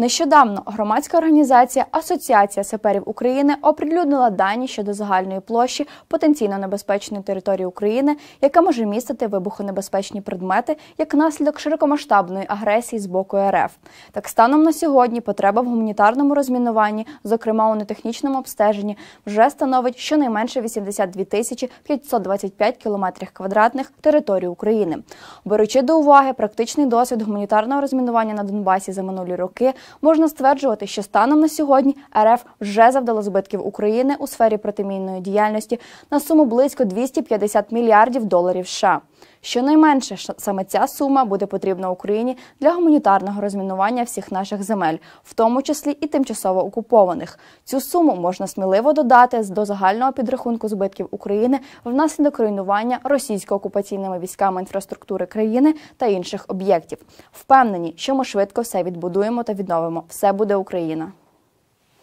Нещодавно громадська організація Асоціація саперів України оприлюднила дані щодо загальної площі потенційно небезпечної території України, яка може містити вибухонебезпечні предмети як наслідок широкомасштабної агресії з боку РФ. Так станом на сьогодні потреба в гуманітарному розмінуванні, зокрема у нетехнічному обстеженні, вже становить щонайменше 82 тисячі 525 кілометрів квадратних території України. Беручи до уваги практичний досвід гуманітарного розмінування на Донбасі за минулі роки. Можна стверджувати, що станом на сьогодні РФ вже завдало збитків України у сфері протимінної діяльності на суму близько 250 мільярдів доларів. США. Щонайменше саме ця сума буде потрібна Україні для гуманітарного розмінування всіх наших земель, в тому числі і тимчасово окупованих. Цю суму можна сміливо додати до загального підрахунку збитків України внаслідок руйнування російсько-окупаційними військами інфраструктури країни та інших об'єктів. Впевнені, що ми швидко все відбудуємо та відновимо. Все буде Україна.